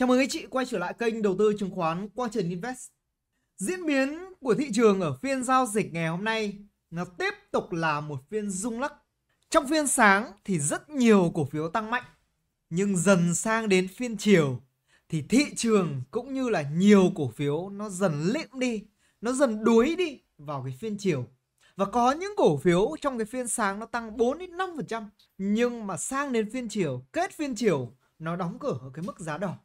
Chào mừng các chị quay trở lại kênh đầu tư chứng khoán Quang Trần Invest. Diễn biến của thị trường ở phiên giao dịch ngày hôm nay nó tiếp tục là một phiên rung lắc. Trong phiên sáng thì rất nhiều cổ phiếu tăng mạnh, nhưng dần sang đến phiên chiều thì thị trường cũng như là nhiều cổ phiếu nó dần lịm đi, nó dần đuối đi vào cái phiên chiều. Và có những cổ phiếu trong cái phiên sáng nó tăng 4 đến 5%, nhưng mà sang đến phiên chiều, kết phiên chiều nó đóng cửa ở cái mức giá đỏ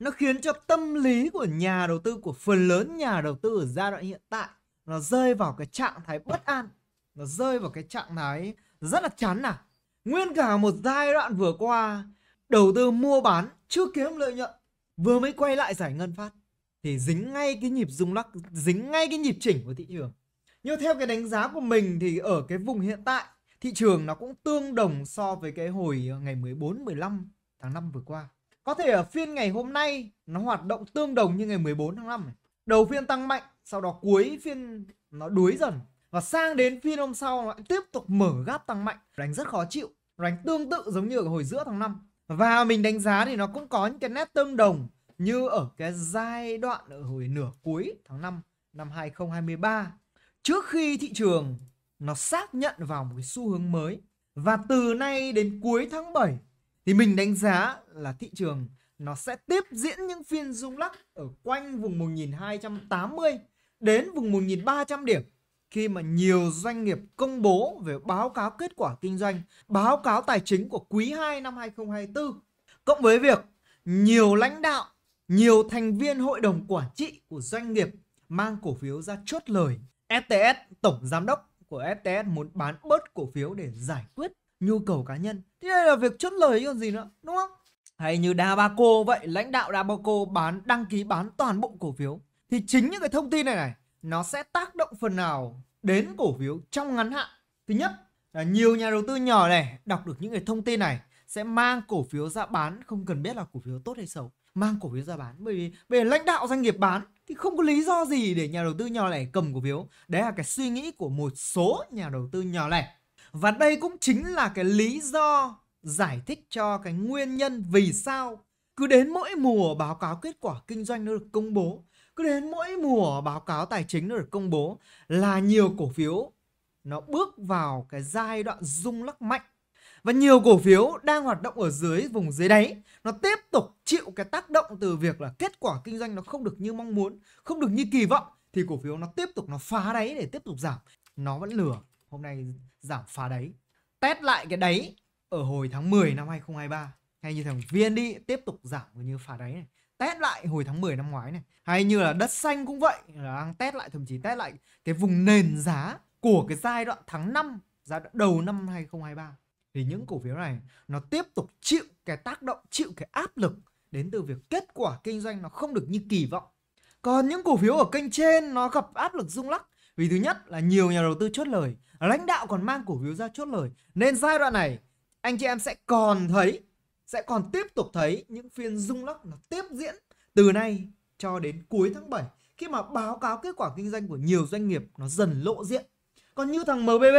nó khiến cho tâm lý của nhà đầu tư của phần lớn nhà đầu tư ở giai đoạn hiện tại nó rơi vào cái trạng thái bất an nó rơi vào cái trạng thái rất là chán nản à. nguyên cả một giai đoạn vừa qua đầu tư mua bán chưa kiếm lợi nhuận vừa mới quay lại giải ngân phát thì dính ngay cái nhịp rung lắc dính ngay cái nhịp chỉnh của thị trường nhưng theo cái đánh giá của mình thì ở cái vùng hiện tại thị trường nó cũng tương đồng so với cái hồi ờ, ngày 14 15 tháng 5 vừa qua có thể ở phiên ngày hôm nay nó hoạt động tương đồng như ngày 14 tháng 5 này. Đầu phiên tăng mạnh, sau đó cuối phiên nó đuối dần. Và sang đến phiên hôm sau nó tiếp tục mở gáp tăng mạnh, đánh rất khó chịu. Đánh tương tự giống như ở hồi giữa tháng 5. Và mình đánh giá thì nó cũng có những cái nét tương đồng như ở cái giai đoạn ở hồi nửa cuối tháng 5 năm 2023 trước khi thị trường nó xác nhận vào một cái xu hướng mới và từ nay đến cuối tháng 7 thì mình đánh giá là thị trường nó sẽ tiếp diễn những phiên rung lắc ở quanh vùng 1280 đến vùng 1300 điểm khi mà nhiều doanh nghiệp công bố về báo cáo kết quả kinh doanh, báo cáo tài chính của quý 2 năm 2024 cộng với việc nhiều lãnh đạo, nhiều thành viên hội đồng quản trị của doanh nghiệp mang cổ phiếu ra chốt lời. FTS, tổng giám đốc của FTS muốn bán bớt cổ phiếu để giải quyết nhu cầu cá nhân thế đây là việc chốt lời còn gì nữa đúng không hay như Dabaco vậy lãnh đạo Dabaco bán đăng ký bán toàn bộ cổ phiếu thì chính những cái thông tin này này nó sẽ tác động phần nào đến cổ phiếu trong ngắn hạn thứ nhất là nhiều nhà đầu tư nhỏ này đọc được những cái thông tin này sẽ mang cổ phiếu ra bán không cần biết là cổ phiếu tốt hay xấu mang cổ phiếu ra bán bởi vì về lãnh đạo doanh nghiệp bán thì không có lý do gì để nhà đầu tư nhỏ lẻ cầm cổ phiếu đấy là cái suy nghĩ của một số nhà đầu tư nhỏ lẻ và đây cũng chính là cái lý do giải thích cho cái nguyên nhân vì sao cứ đến mỗi mùa báo cáo kết quả kinh doanh nó được công bố, cứ đến mỗi mùa báo cáo tài chính nó được công bố là nhiều cổ phiếu nó bước vào cái giai đoạn rung lắc mạnh và nhiều cổ phiếu đang hoạt động ở dưới vùng dưới đáy nó tiếp tục chịu cái tác động từ việc là kết quả kinh doanh nó không được như mong muốn không được như kỳ vọng thì cổ phiếu nó tiếp tục nó phá đáy để tiếp tục giảm nó vẫn lừa hôm nay giảm phá đấy test lại cái đấy ở hồi tháng 10 ừ. năm 2023 hay như thằng viên đi tiếp tục giảm như phá đấy này test lại hồi tháng 10 năm ngoái này hay như là đất xanh cũng vậy là đang test lại thậm chí test lại cái vùng nền giá của cái giai đoạn tháng 5 giai đoạn đầu năm 2023 thì những cổ phiếu này nó tiếp tục chịu cái tác động chịu cái áp lực đến từ việc kết quả kinh doanh nó không được như kỳ vọng còn những cổ phiếu ở kênh trên nó gặp áp lực rung lắc vì thứ nhất là nhiều nhà đầu tư chốt lời, lãnh đạo còn mang cổ phiếu ra chốt lời. Nên giai đoạn này anh chị em sẽ còn thấy, sẽ còn tiếp tục thấy những phiên rung lắc nó tiếp diễn từ nay cho đến cuối tháng 7 khi mà báo cáo kết quả kinh doanh của nhiều doanh nghiệp nó dần lộ diện. Còn như thằng MBB,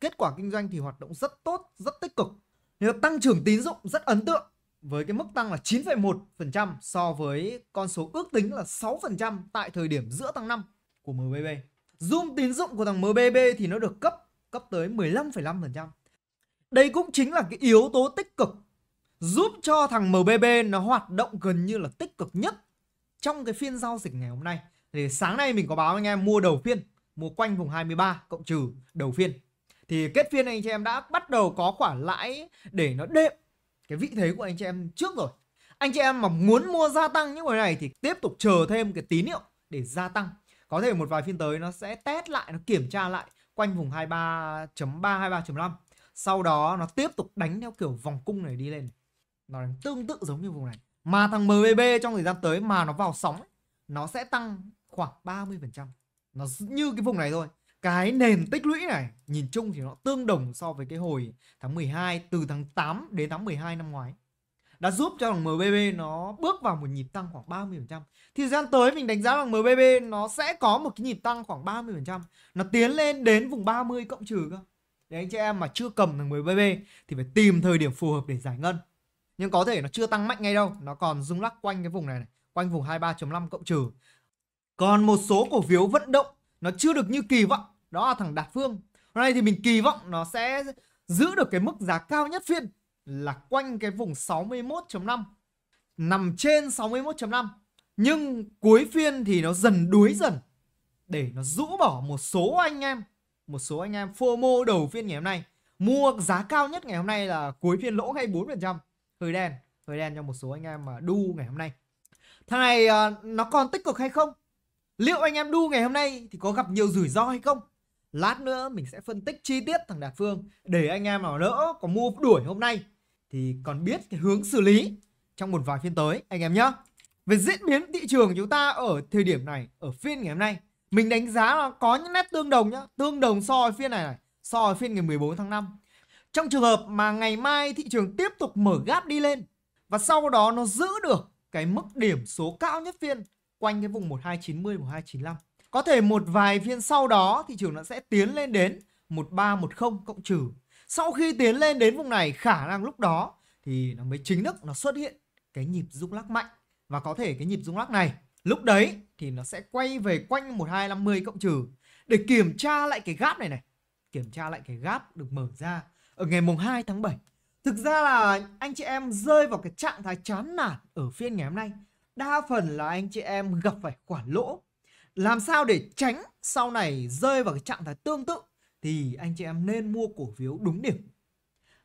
kết quả kinh doanh thì hoạt động rất tốt, rất tích cực. Nếu tăng trưởng tín dụng rất ấn tượng với cái mức tăng là 9,1% so với con số ước tính là 6% tại thời điểm giữa tháng 5 của MBB. Zoom tín dụng của thằng MBB thì nó được cấp cấp tới 15,5%. Đây cũng chính là cái yếu tố tích cực giúp cho thằng MBB nó hoạt động gần như là tích cực nhất trong cái phiên giao dịch ngày hôm nay. Thì sáng nay mình có báo anh em mua đầu phiên, mua quanh vùng 23 cộng trừ đầu phiên. Thì kết phiên anh chị em đã bắt đầu có khoản lãi để nó đệm cái vị thế của anh chị em trước rồi. Anh chị em mà muốn mua gia tăng những hồi này thì tiếp tục chờ thêm cái tín hiệu để gia tăng có thể một vài phiên tới nó sẽ test lại nó kiểm tra lại quanh vùng 23.3 23.5 sau đó nó tiếp tục đánh theo kiểu vòng cung này đi lên nó đánh tương tự giống như vùng này mà thằng MBB trong thời gian tới mà nó vào sóng nó sẽ tăng khoảng 30% nó như cái vùng này thôi cái nền tích lũy này nhìn chung thì nó tương đồng so với cái hồi tháng 12 từ tháng 8 đến tháng 12 năm ngoái đã giúp cho thằng MBB nó bước vào một nhịp tăng khoảng 30%. Thì thời gian tới mình đánh giá rằng MBB nó sẽ có một cái nhịp tăng khoảng 30%. Nó tiến lên đến vùng 30 cộng trừ cơ. Để anh chị em mà chưa cầm thằng MBB thì phải tìm thời điểm phù hợp để giải ngân. Nhưng có thể nó chưa tăng mạnh ngay đâu, nó còn rung lắc quanh cái vùng này này, quanh vùng 23.5 cộng trừ. Còn một số cổ phiếu vận động nó chưa được như kỳ vọng, đó là thằng Đạt Phương. Hôm nay thì mình kỳ vọng nó sẽ giữ được cái mức giá cao nhất phiên là quanh cái vùng 61.5 nằm trên 61.5 nhưng cuối phiên thì nó dần đuối dần để nó rũ bỏ một số anh em một số anh em FOMO đầu phiên ngày hôm nay mua giá cao nhất ngày hôm nay là cuối phiên lỗ ngay 4% hơi đen hơi đen cho một số anh em mà đu ngày hôm nay thằng này ờ, nó còn tích cực hay không liệu anh em đu ngày hôm nay thì có gặp nhiều rủi ro hay không lát nữa mình sẽ phân tích chi tiết thằng đạt phương để anh em nào lỡ có mua đuổi hôm nay thì còn biết cái hướng xử lý trong một vài phiên tới anh em nhé. Về diễn biến thị trường chúng ta ở thời điểm này, ở phiên ngày hôm nay, mình đánh giá là có những nét tương đồng nhá, tương đồng so với phiên này này, so với phiên ngày 14 tháng 5. Trong trường hợp mà ngày mai thị trường tiếp tục mở gap đi lên và sau đó nó giữ được cái mức điểm số cao nhất phiên quanh cái vùng 1290 1295. Có thể một vài phiên sau đó thị trường nó sẽ tiến lên đến 1310 cộng trừ sau khi tiến lên đến vùng này khả năng lúc đó thì nó mới chính thức nó xuất hiện cái nhịp rung lắc mạnh và có thể cái nhịp rung lắc này lúc đấy thì nó sẽ quay về quanh 1250 cộng trừ để kiểm tra lại cái gap này này, kiểm tra lại cái gap được mở ra ở ngày mùng 2 tháng 7. Thực ra là anh chị em rơi vào cái trạng thái chán nản ở phiên ngày hôm nay. Đa phần là anh chị em gặp phải khoản lỗ. Làm sao để tránh sau này rơi vào cái trạng thái tương tự thì anh chị em nên mua cổ phiếu đúng điểm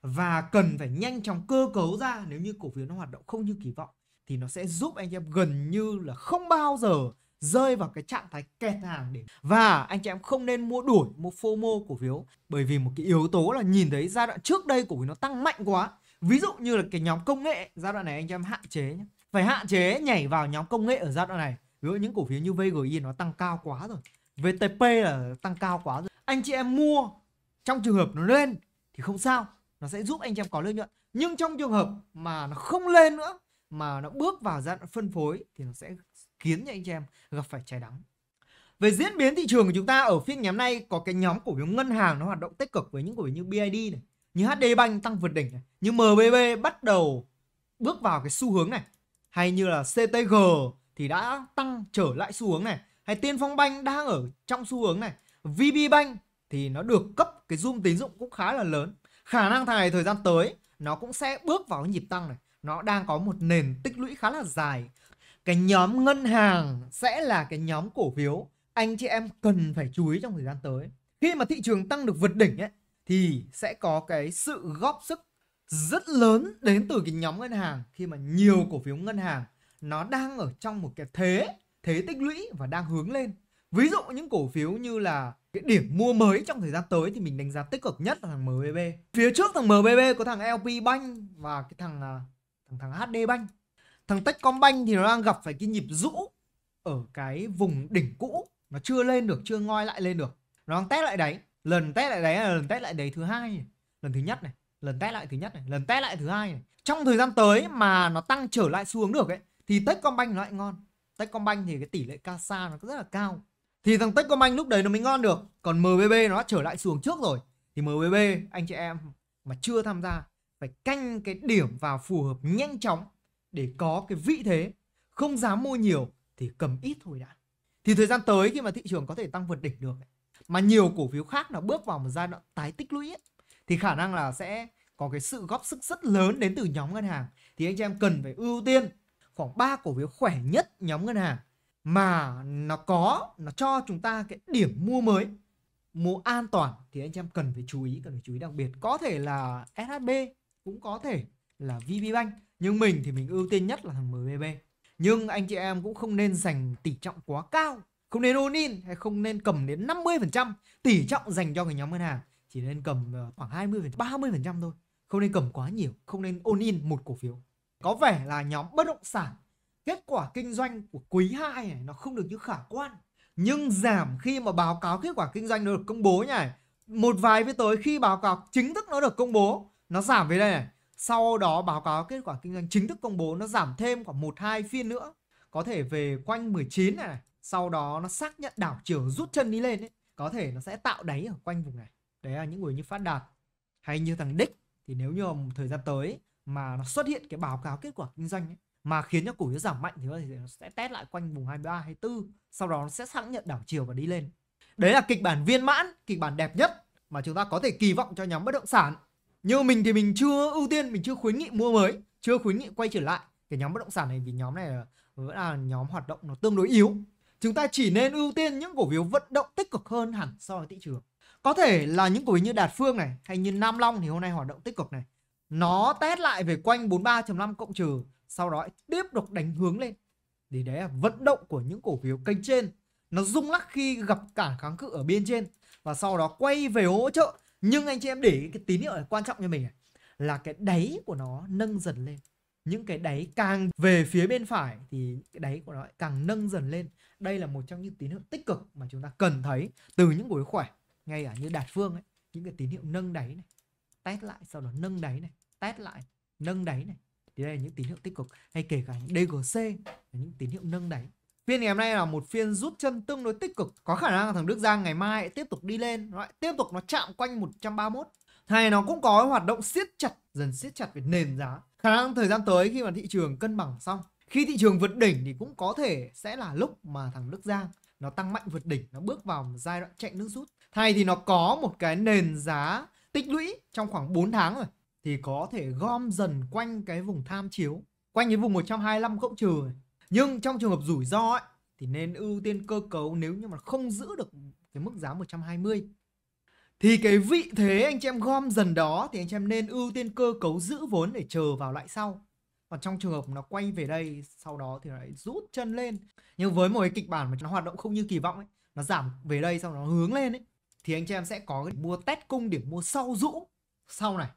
và cần phải nhanh chóng cơ cấu ra nếu như cổ phiếu nó hoạt động không như kỳ vọng thì nó sẽ giúp anh chị em gần như là không bao giờ rơi vào cái trạng thái kẹt hàng để và anh chị em không nên mua đuổi mua FOMO cổ phiếu bởi vì một cái yếu tố là nhìn thấy giai đoạn trước đây cổ phiếu nó tăng mạnh quá ví dụ như là cái nhóm công nghệ giai đoạn này anh chị em hạn chế nhé phải hạn chế nhảy vào nhóm công nghệ ở giai đoạn này ví dụ những cổ phiếu như VGI nó tăng cao quá rồi VTP là tăng cao quá rồi anh chị em mua trong trường hợp nó lên thì không sao nó sẽ giúp anh chị em có lợi nhuận nhưng trong trường hợp mà nó không lên nữa mà nó bước vào giai đoạn phân phối thì nó sẽ khiến cho anh chị em gặp phải trái đắng về diễn biến thị trường của chúng ta ở phiên ngày hôm nay có cái nhóm cổ phiếu ngân hàng nó hoạt động tích cực với những cổ phiếu như BID này, như HD Bank tăng vượt đỉnh này, như MBB bắt đầu bước vào cái xu hướng này, hay như là CTG thì đã tăng trở lại xu hướng này, hay Tiên Phong Banh đang ở trong xu hướng này, VB Bank thì nó được cấp cái zoom tín dụng cũng khá là lớn. Khả năng thằng này thời gian tới nó cũng sẽ bước vào cái nhịp tăng này. Nó đang có một nền tích lũy khá là dài. Cái nhóm ngân hàng sẽ là cái nhóm cổ phiếu anh chị em cần phải chú ý trong thời gian tới. Khi mà thị trường tăng được vượt đỉnh ấy thì sẽ có cái sự góp sức rất lớn đến từ cái nhóm ngân hàng khi mà nhiều cổ phiếu ngân hàng nó đang ở trong một cái thế thế tích lũy và đang hướng lên Ví dụ những cổ phiếu như là cái điểm mua mới trong thời gian tới thì mình đánh giá tích cực nhất là thằng MBB. Phía trước thằng MBB có thằng LP Bank và cái thằng à, thằng thằng HD Bank. Thằng Techcombank thì nó đang gặp phải cái nhịp rũ ở cái vùng đỉnh cũ, nó chưa lên được, chưa ngoi lại lên được. Nó đang test lại đấy. Lần test lại đấy là lần test lại đấy thứ hai, này. lần thứ nhất này, lần test lại thứ nhất này, lần test lại thứ hai này. Trong thời gian tới mà nó tăng trở lại xuống được ấy thì Techcombank nó lại ngon. Techcombank thì cái tỷ lệ CASA nó rất là cao thì thằng anh lúc đấy nó mới ngon được còn MBB nó đã trở lại xuồng trước rồi thì MBB anh chị em mà chưa tham gia phải canh cái điểm vào phù hợp nhanh chóng để có cái vị thế không dám mua nhiều thì cầm ít thôi đã thì thời gian tới khi mà thị trường có thể tăng vượt đỉnh được mà nhiều cổ phiếu khác nó bước vào một giai đoạn tái tích lũy ấy, thì khả năng là sẽ có cái sự góp sức rất lớn đến từ nhóm ngân hàng thì anh chị em cần phải ưu tiên khoảng 3 cổ phiếu khỏe nhất nhóm ngân hàng mà nó có nó cho chúng ta cái điểm mua mới mua an toàn thì anh em cần phải chú ý cần phải chú ý đặc biệt có thể là SHB cũng có thể là VPBank nhưng mình thì mình ưu tiên nhất là thằng MBB nhưng anh chị em cũng không nên dành tỷ trọng quá cao không nên all in hay không nên cầm đến 50% tỷ trọng dành cho người nhóm ngân hàng chỉ nên cầm ờ, khoảng 20 30% thôi không nên cầm quá nhiều không nên all in một cổ phiếu có vẻ là nhóm bất động sản kết quả kinh doanh của quý 2 này nó không được như khả quan nhưng giảm khi mà báo cáo kết quả kinh doanh nó được công bố nhỉ một vài với tới khi báo cáo chính thức nó được công bố nó giảm về đây này sau đó báo cáo kết quả kinh doanh chính thức công bố nó giảm thêm khoảng một hai phiên nữa có thể về quanh 19 này, này sau đó nó xác nhận đảo chiều rút chân đi lên ấy có thể nó sẽ tạo đáy ở quanh vùng này đấy là những người như phát đạt hay như thằng đích thì nếu như thời gian tới mà nó xuất hiện cái báo cáo kết quả kinh doanh ấy, mà khiến cho cổ phiếu giảm mạnh thì nó sẽ test lại quanh vùng 23 24 sau đó nó sẽ xác nhận đảo chiều và đi lên đấy là kịch bản viên mãn kịch bản đẹp nhất mà chúng ta có thể kỳ vọng cho nhóm bất động sản như mình thì mình chưa ưu tiên mình chưa khuyến nghị mua mới chưa khuyến nghị quay trở lại cái nhóm bất động sản này vì nhóm này vẫn là nhóm hoạt động nó tương đối yếu chúng ta chỉ nên ưu tiên những cổ phiếu vận động tích cực hơn hẳn so với thị trường có thể là những cổ phiếu như Đạt Phương này hay như Nam Long thì hôm nay hoạt động tích cực này nó test lại về quanh 43.5 cộng trừ sau đó tiếp tục đánh hướng lên thì đấy là vận động của những cổ phiếu kênh trên nó rung lắc khi gặp cản kháng cự ở bên trên và sau đó quay về hỗ trợ nhưng anh chị em để cái tín hiệu này quan trọng cho mình là cái đáy của nó nâng dần lên những cái đáy càng về phía bên phải thì cái đáy của nó càng nâng dần lên đây là một trong những tín hiệu tích cực mà chúng ta cần thấy từ những buổi khỏe ngay ở như đạt phương ấy những cái tín hiệu nâng đáy này test lại sau đó nâng đáy này test lại nâng đáy này thì đây là những tín hiệu tích cực hay kể cả những DGC là những tín hiệu nâng đáy phiên ngày hôm nay là một phiên rút chân tương đối tích cực có khả năng thằng Đức Giang ngày mai tiếp tục đi lên nó lại tiếp tục nó chạm quanh 131 Thay nó cũng có hoạt động siết chặt dần siết chặt về nền giá khả năng thời gian tới khi mà thị trường cân bằng xong khi thị trường vượt đỉnh thì cũng có thể sẽ là lúc mà thằng Đức Giang nó tăng mạnh vượt đỉnh nó bước vào một giai đoạn chạy nước rút thay thì nó có một cái nền giá tích lũy trong khoảng 4 tháng rồi thì có thể gom dần quanh cái vùng tham chiếu, quanh cái vùng 125 cộng trừ. Nhưng trong trường hợp rủi ro ấy thì nên ưu tiên cơ cấu nếu như mà không giữ được cái mức giá 120 thì cái vị thế anh chị em gom dần đó thì anh chị em nên ưu tiên cơ cấu giữ vốn để chờ vào lại sau còn trong trường hợp nó quay về đây sau đó thì nó lại rút chân lên nhưng với một cái kịch bản mà nó hoạt động không như kỳ vọng ấy nó giảm về đây sau đó nó hướng lên ấy thì anh chị em sẽ có cái mua test cung điểm mua sau rũ sau này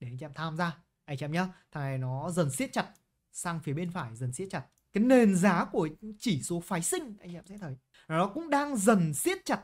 để anh chị em tham gia anh chị em nhé, thằng này nó dần siết chặt sang phía bên phải dần siết chặt cái nền giá của chỉ số phái sinh anh em sẽ thấy nó cũng đang dần siết chặt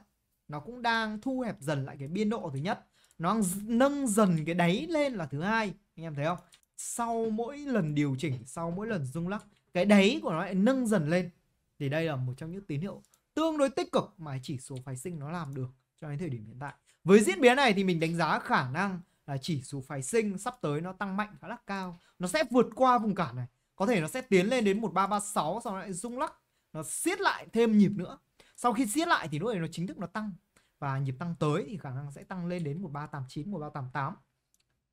nó cũng đang thu hẹp dần lại cái biên độ thứ nhất nó nâng dần cái đáy lên là thứ hai anh em thấy không sau mỗi lần điều chỉnh sau mỗi lần rung lắc cái đáy của nó lại nâng dần lên thì đây là một trong những tín hiệu tương đối tích cực mà chỉ số phái sinh nó làm được cho đến thời điểm hiện tại với diễn biến này thì mình đánh giá khả năng là chỉ số phái sinh sắp tới nó tăng mạnh khá là cao nó sẽ vượt qua vùng cản này có thể nó sẽ tiến lên đến 1336 sau lại rung lắc nó siết lại thêm nhịp nữa sau khi siết lại thì lúc này nó chính thức nó tăng và nhịp tăng tới thì khả năng sẽ tăng lên đến 1389 1388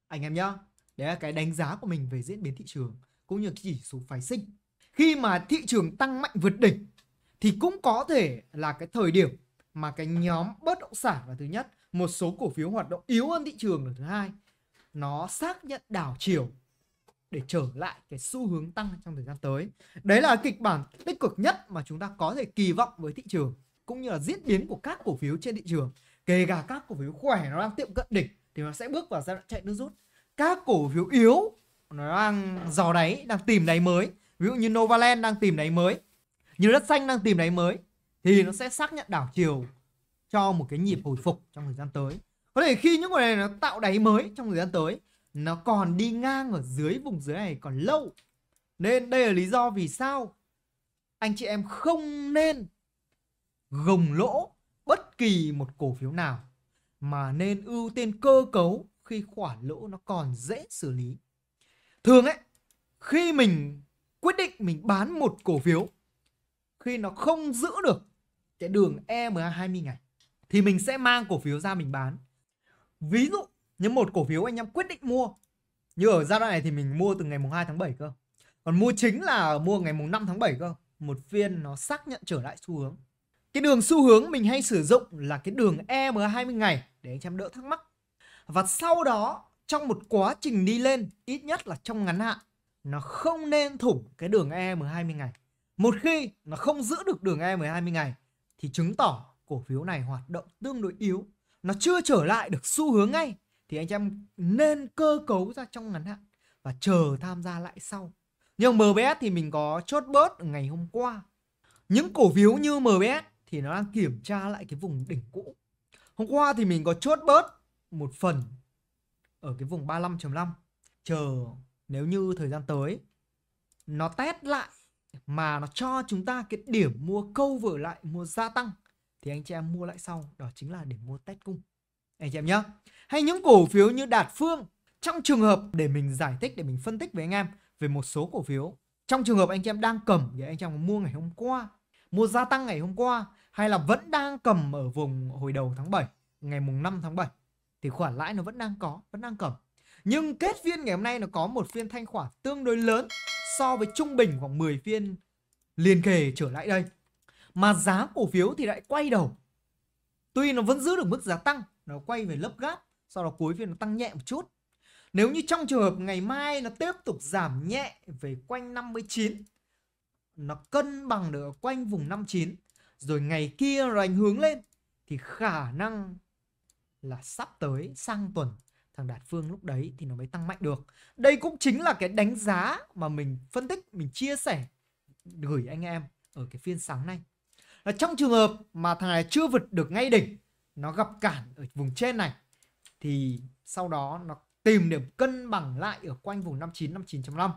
anh em nhá đấy là cái đánh giá của mình về diễn biến thị trường cũng như chỉ số phái sinh khi mà thị trường tăng mạnh vượt đỉnh thì cũng có thể là cái thời điểm mà cái nhóm bất động sản là thứ nhất một số cổ phiếu hoạt động yếu hơn thị trường lần thứ hai nó xác nhận đảo chiều để trở lại cái xu hướng tăng trong thời gian tới. Đấy là kịch bản tích cực nhất mà chúng ta có thể kỳ vọng với thị trường cũng như là diễn biến của các cổ phiếu trên thị trường. Kể cả các cổ phiếu khỏe nó đang tiệm cận đỉnh thì nó sẽ bước vào giai đoạn chạy nước rút. Các cổ phiếu yếu nó đang dò đáy, đang tìm đáy mới. Ví dụ như Novaland đang tìm đáy mới, như đất xanh đang tìm đáy mới thì nó sẽ xác nhận đảo chiều cho một cái nhịp ừ. hồi phục trong thời gian tới có thể khi những con này nó tạo đáy mới trong thời gian tới nó còn đi ngang ở dưới vùng dưới này còn lâu nên đây là lý do vì sao anh chị em không nên gồng lỗ bất kỳ một cổ phiếu nào mà nên ưu tiên cơ cấu khi khoản lỗ nó còn dễ xử lý. Thường ấy, khi mình quyết định mình bán một cổ phiếu khi nó không giữ được cái đường EMA 20 ngày thì mình sẽ mang cổ phiếu ra mình bán. Ví dụ nếu một cổ phiếu anh em quyết định mua như ở giai đoạn này thì mình mua từ ngày mùng 2 tháng 7 cơ. Còn mua chính là mua ngày mùng 5 tháng 7 cơ. Một phiên nó xác nhận trở lại xu hướng. Cái đường xu hướng mình hay sử dụng là cái đường EMA 20 ngày để anh em đỡ thắc mắc. Và sau đó trong một quá trình đi lên ít nhất là trong ngắn hạn nó không nên thủng cái đường EM 20 ngày. Một khi nó không giữ được đường EM 20 ngày thì chứng tỏ cổ phiếu này hoạt động tương đối yếu nó chưa trở lại được xu hướng ngay thì anh em nên cơ cấu ra trong ngắn hạn và chờ tham gia lại sau nhưng MBS thì mình có chốt bớt ngày hôm qua những cổ phiếu như MBS thì nó đang kiểm tra lại cái vùng đỉnh cũ hôm qua thì mình có chốt bớt một phần ở cái vùng 35.5 chờ nếu như thời gian tới nó test lại mà nó cho chúng ta cái điểm mua câu vừa lại mua gia tăng thì anh chị em mua lại sau đó chính là để mua test cung anh chị em nhé hay những cổ phiếu như đạt phương trong trường hợp để mình giải thích để mình phân tích với anh em về một số cổ phiếu trong trường hợp anh chị em đang cầm thì anh chị em mua ngày hôm qua mua gia tăng ngày hôm qua hay là vẫn đang cầm ở vùng hồi đầu tháng 7 ngày mùng 5 tháng 7 thì khoản lãi nó vẫn đang có vẫn đang cầm nhưng kết phiên ngày hôm nay nó có một phiên thanh khoản tương đối lớn so với trung bình khoảng 10 phiên liền kề trở lại đây mà giá cổ phiếu thì lại quay đầu tuy nó vẫn giữ được mức giá tăng nó quay về lớp gáp sau đó cuối phiên nó tăng nhẹ một chút nếu như trong trường hợp ngày mai nó tiếp tục giảm nhẹ về quanh 59 nó cân bằng được quanh vùng 59 rồi ngày kia nó ảnh hướng lên thì khả năng là sắp tới sang tuần thằng Đạt Phương lúc đấy thì nó mới tăng mạnh được. Đây cũng chính là cái đánh giá mà mình phân tích, mình chia sẻ gửi anh em ở cái phiên sáng nay. Và trong trường hợp mà thằng này chưa vượt được ngay đỉnh, nó gặp cản ở vùng trên này thì sau đó nó tìm điểm cân bằng lại ở quanh vùng 59 59.5.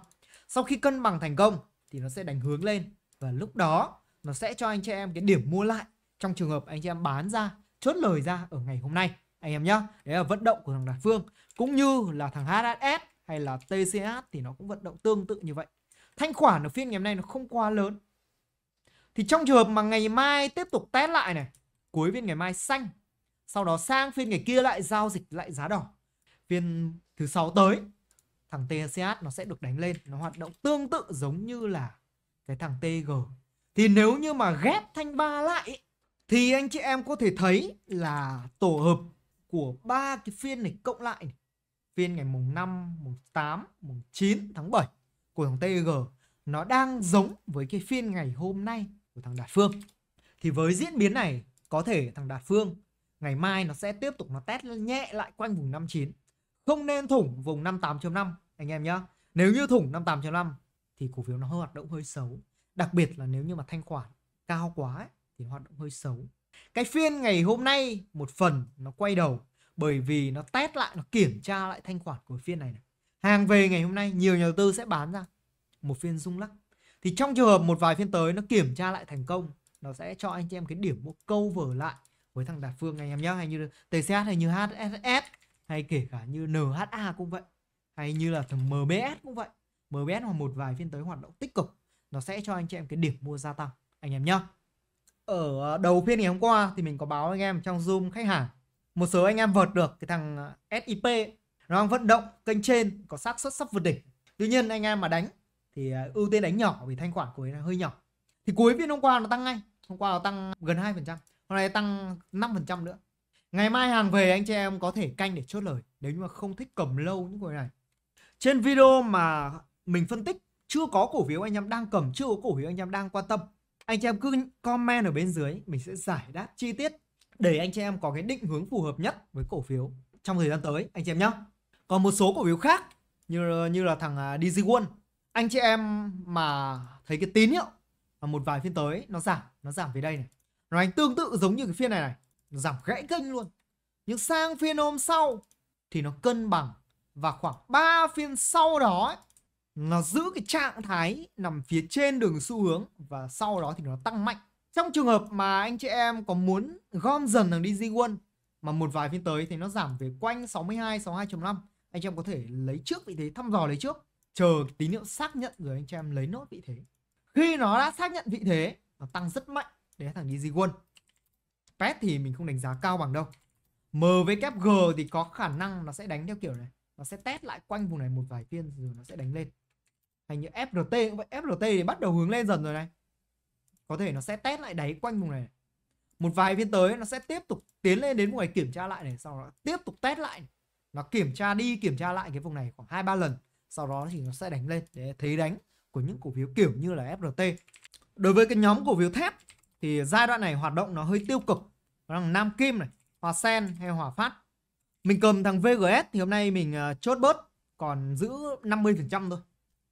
Sau khi cân bằng thành công thì nó sẽ đánh hướng lên và lúc đó nó sẽ cho anh chị em cái điểm mua lại trong trường hợp anh chị em bán ra, chốt lời ra ở ngày hôm nay anh em nhá. Đấy là vận động của thằng Đạt Phương cũng như là thằng HHS hay là TCH thì nó cũng vận động tương tự như vậy. Thanh khoản ở phiên ngày hôm nay nó không quá lớn thì trong trường hợp mà ngày mai tiếp tục test lại này, cuối phiên ngày mai xanh, sau đó sang phiên ngày kia lại giao dịch lại giá đỏ. Phiên thứ sáu tới, thằng TCH nó sẽ được đánh lên, nó hoạt động tương tự giống như là cái thằng TG. Thì nếu như mà ghép thanh ba lại thì anh chị em có thể thấy là tổ hợp của ba cái phiên này cộng lại này. phiên ngày mùng 5, mùng 8, mùng 9 tháng 7 của thằng TG nó đang giống với cái phiên ngày hôm nay của thằng Đạt Phương. Thì với diễn biến này, có thể thằng Đạt Phương ngày mai nó sẽ tiếp tục nó test nhẹ lại quanh vùng 59. Không nên thủng vùng 58.5 anh em nhá. Nếu như thủng 58.5 thì cổ phiếu nó hơi hoạt động hơi xấu. Đặc biệt là nếu như mà thanh khoản cao quá ấy, thì hoạt động hơi xấu. Cái phiên ngày hôm nay một phần nó quay đầu bởi vì nó test lại nó kiểm tra lại thanh khoản của phiên này này. Hàng về ngày hôm nay nhiều nhà đầu tư sẽ bán ra một phiên rung lắc thì trong trường hợp một vài phiên tới nó kiểm tra lại thành công nó sẽ cho anh chị em cái điểm mua câu vở lại với thằng đạt phương anh em nhé hay như tcs hay như hss hay kể cả như nha cũng vậy hay như là thằng mbs cũng vậy mbs hoặc một vài phiên tới hoạt động tích cực nó sẽ cho anh chị em cái điểm mua gia tăng anh em nhé ở à, đầu phiên ngày hôm qua thì mình có báo anh em trong zoom khách hàng một số anh em vượt được cái thằng à, sip nó đang vận động kênh trên có xác suất sắp vượt đỉnh tuy nhiên anh em mà đánh thì à, ưu tiên đánh nhỏ vì thanh khoản của ấy hơi nhỏ thì cuối phiên hôm qua nó tăng ngay hôm qua nó tăng gần 2% hôm nay tăng 5% nữa ngày mai hàng về anh chị em có thể canh để chốt lời nếu như mà không thích cầm lâu những cổ này trên video mà mình phân tích chưa có cổ phiếu anh em đang cầm chưa có cổ phiếu anh em đang quan tâm anh chị em cứ comment ở bên dưới mình sẽ giải đáp chi tiết để anh chị em có cái định hướng phù hợp nhất với cổ phiếu trong thời gian tới anh chị em nhé còn một số cổ phiếu khác như như là thằng à, DigiWon anh chị em mà thấy cái tín hiệu mà một vài phiên tới nó giảm nó giảm về đây này nó anh tương tự giống như cái phiên này này nó giảm gãy kênh luôn nhưng sang phiên hôm sau thì nó cân bằng và khoảng 3 phiên sau đó ấy, nó giữ cái trạng thái nằm phía trên đường xu hướng và sau đó thì nó tăng mạnh trong trường hợp mà anh chị em có muốn gom dần thằng DG1 mà một vài phiên tới thì nó giảm về quanh 62 62.5 anh chị em có thể lấy trước vị thế thăm dò lấy trước chờ tín hiệu xác nhận rồi anh chị em lấy nốt vị thế khi nó đã xác nhận vị thế nó tăng rất mạnh đến thằng DZ Quân pet thì mình không đánh giá cao bằng đâu MVKG thì có khả năng nó sẽ đánh theo kiểu này nó sẽ test lại quanh vùng này một vài phiên rồi nó sẽ đánh lên hay như FRT cũng vậy FRT thì bắt đầu hướng lên dần rồi này có thể nó sẽ test lại đáy quanh vùng này một vài phiên tới nó sẽ tiếp tục tiến lên đến vùng này kiểm tra lại này sau đó tiếp tục test lại nó kiểm tra đi kiểm tra lại cái vùng này khoảng hai ba lần sau đó thì nó sẽ đánh lên để thấy đánh của những cổ phiếu kiểu như là FRT đối với cái nhóm cổ phiếu thép thì giai đoạn này hoạt động nó hơi tiêu cực đó là Nam Kim này Hòa Sen hay Hòa Phát mình cầm thằng VGS thì hôm nay mình ờ, chốt bớt còn giữ 50% thôi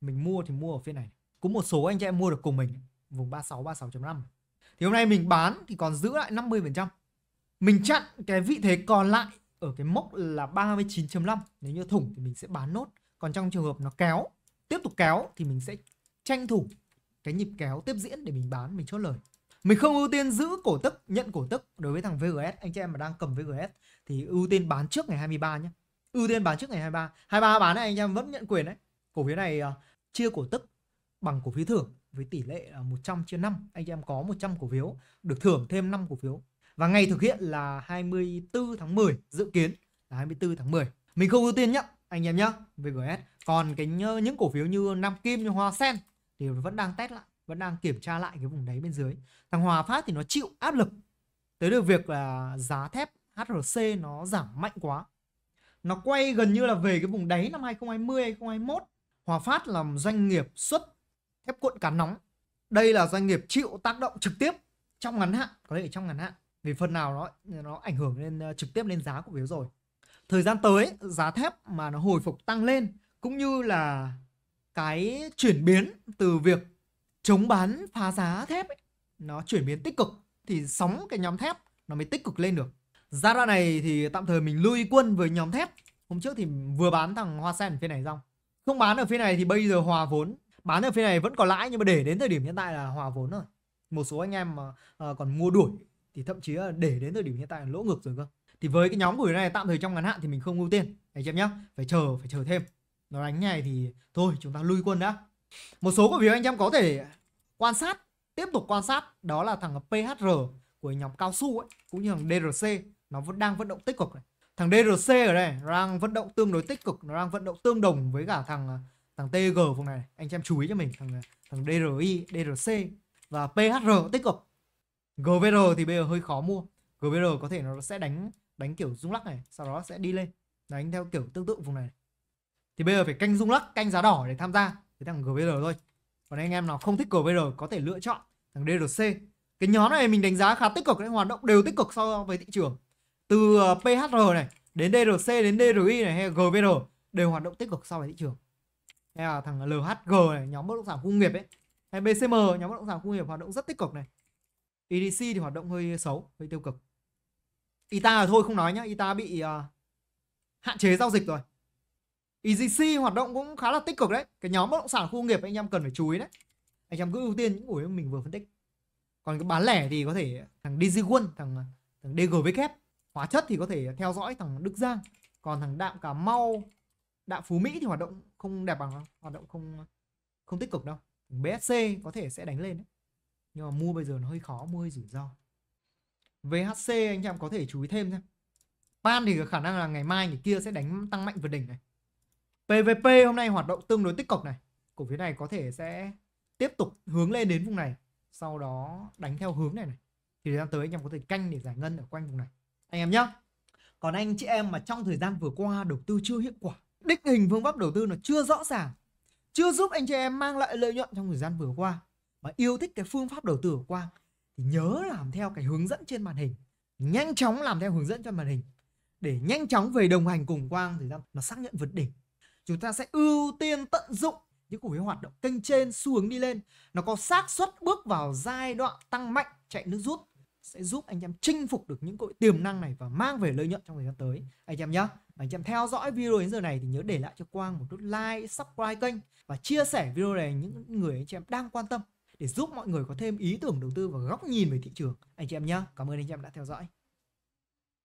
mình mua thì mua ở phiên này cũng một số anh chị em mua được cùng mình vùng 36 36.5 thì hôm nay mình bán thì còn giữ lại 50% mình chặn cái vị thế còn lại ở cái mốc là 39.5 nếu như thủng thì mình sẽ bán nốt còn trong trường hợp nó kéo tiếp tục kéo thì mình sẽ tranh thủ cái nhịp kéo tiếp diễn để mình bán mình chốt lời mình không ưu tiên giữ cổ tức nhận cổ tức đối với thằng VGS anh chị em mà đang cầm VGS thì ưu tiên bán trước ngày 23 nhé ưu tiên bán trước ngày 23 23 bán này anh em vẫn nhận quyền đấy cổ phiếu này à, chia cổ tức bằng cổ phiếu thưởng với tỷ lệ là 100 chia 5 anh chị em có 100 cổ phiếu được thưởng thêm 5 cổ phiếu và ngày thực hiện là 24 tháng 10 dự kiến là 24 tháng 10 mình không ưu tiên nhé anh em nhá VGS còn cái những cổ phiếu như Nam Kim như Hoa Sen thì vẫn đang test lại vẫn đang kiểm tra lại cái vùng đáy bên dưới thằng Hòa Phát thì nó chịu áp lực tới được việc là giá thép HRC nó giảm mạnh quá nó quay gần như là về cái vùng đáy năm 2020 2021 Hòa Phát là doanh nghiệp xuất thép cuộn cán nóng đây là doanh nghiệp chịu tác động trực tiếp trong ngắn hạn có thể trong ngắn hạn vì phần nào nó nó ảnh hưởng lên ờ, trực tiếp lên giá cổ phiếu rồi thời gian tới giá thép mà nó hồi phục tăng lên cũng như là cái chuyển biến từ việc chống bán phá giá thép ấy, nó chuyển biến tích cực thì sóng cái nhóm thép nó mới tích cực lên được. Giai đoạn này thì tạm thời mình lưu ý quân với nhóm thép. Hôm trước thì vừa bán thằng Hoa Sen ở phía này xong. Không bán ở phía này thì bây giờ hòa vốn. Bán ở phía này vẫn có lãi nhưng mà để đến thời điểm hiện tại là hòa vốn rồi. Một số anh em mà ờ, còn mua đuổi thì thậm chí là để đến thời điểm hiện tại là lỗ ngược rồi cơ thì với cái nhóm cổ phiếu này tạm thời trong ngắn hạn thì mình không ưu tiên anh chị em nhé phải chờ phải chờ thêm nó đánh này thì thôi chúng ta lui quân đã một số cổ phiếu anh em có thể quan sát tiếp tục quan sát đó là thằng PHR của nhóm cao su ấy cũng như thằng DRC nó vẫn đang vận động tích cực này thằng DRC ở đây nó đang vận động tương đối tích cực nó đang vận động tương đồng với cả thằng thằng TG vùng này anh em chú ý cho mình thằng thằng DRI DRC và PHR tích cực GVR thì bây giờ hơi khó mua GVR có thể nó sẽ đánh đánh kiểu rung lắc này sau đó sẽ đi lên đánh theo kiểu tương tự vùng này thì bây giờ phải canh rung lắc canh giá đỏ để tham gia với thằng GVR thôi còn anh em nào không thích GVR có thể lựa chọn thằng DRC cái nhóm này mình đánh giá khá tích cực đấy hoạt động đều tích cực so với thị trường từ ờ, PHR này đến DRC đến DRI này hay GVR đều hoạt động tích cực so với thị trường hay là thằng LHG này nhóm bất động sản khu nghiệp ấy hay BCM nhóm bất động sản khu nghiệp hoạt động rất tích cực này EDC thì hoạt động hơi xấu hơi tiêu cực Ita thôi không nói nhá, Ita bị uh, hạn chế giao dịch rồi. EGC hoạt động cũng khá là tích cực đấy. Cái nhóm bất động sản khu nghiệp anh em cần phải chú ý đấy. Anh em cứ ưu tiên những buổi mình vừa phân tích. Còn cái bán lẻ thì có thể thằng DigiWon, thằng thằng DGW, hóa chất thì có thể theo dõi thằng Đức Giang. Còn thằng Đạm Cà Mau, Đạm Phú Mỹ thì hoạt động không đẹp bằng hoạt động không không tích cực đâu. BSC có thể sẽ đánh lên đấy. Nhưng mà mua bây giờ nó hơi khó, mua hơi rủi ro. VHC anh em có thể chú ý thêm nhé. Pan thì khả năng là ngày mai ngày kia sẽ đánh tăng mạnh vượt đỉnh này. PVP hôm nay hoạt động tương đối tích cực này. Cổ phiếu này có thể sẽ tiếp tục hướng lên đến vùng này, sau đó đánh theo hướng này này. Thì thời gian tới anh em có thể canh để giải ngân ở quanh vùng này. Anh em nhé. Còn anh chị em mà trong thời gian vừa qua đầu tư chưa hiệu quả, định hình phương pháp đầu tư nó chưa rõ ràng, chưa giúp anh chị em mang lại lợi nhuận trong thời gian vừa qua mà yêu thích cái phương pháp đầu tư của Quang thì nhớ làm theo cái hướng dẫn trên màn hình nhanh chóng làm theo hướng dẫn trên màn hình để nhanh chóng về đồng hành cùng quang thì nó xác nhận vượt đỉnh chúng ta sẽ ưu tiên tận dụng những cổ phiếu hoạt động kênh trên xu hướng đi lên nó có xác suất bước vào giai đoạn tăng mạnh chạy nước rút sẽ giúp anh em chinh phục được những cội tiềm năng này và mang về lợi nhuận trong thời gian tới anh em nhé anh em theo dõi video đến giờ này thì nhớ để lại cho quang một nút like subscribe kênh và chia sẻ video này những người anh em đang quan tâm để giúp mọi người có thêm ý tưởng đầu tư và góc nhìn về thị trường anh chị em nhé cảm ơn anh chị em đã theo dõi